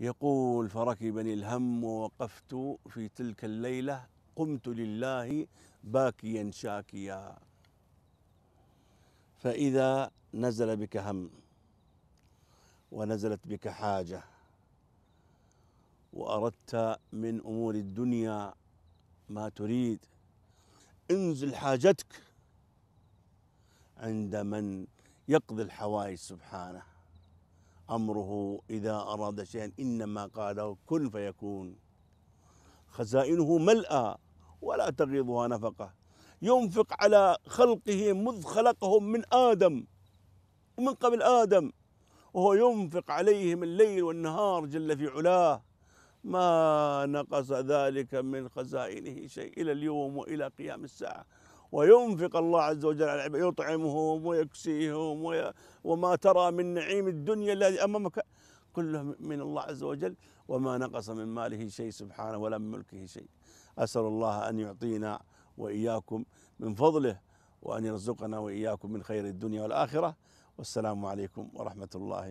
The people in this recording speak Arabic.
يقول فركبني الهم ووقفت في تلك الليلة قمت لله باكيا شاكيا فإذا نزل بك هم ونزلت بك حاجة وأردت من أمور الدنيا ما تريد انزل حاجتك عند من يقضي الحوائج سبحانه أمره إذا أراد شيئا إنما قال كن فيكون خزائنه ملأى ولا تغيضها نفقة ينفق على خلقه مذ خلقهم من آدم ومن قبل آدم وهو ينفق عليهم الليل والنهار جل في علاه ما نقص ذلك من خزائنه شيء إلى اليوم وإلى قيام الساعة وينفق الله عز وجل على العباد يطعمهم ويكسيهم وي وما ترى من نعيم الدنيا الذي امامك كله من الله عز وجل وما نقص من ماله شيء سبحانه ولا من ملكه شيء اسال الله ان يعطينا واياكم من فضله وان يرزقنا واياكم من خير الدنيا والاخره والسلام عليكم ورحمه الله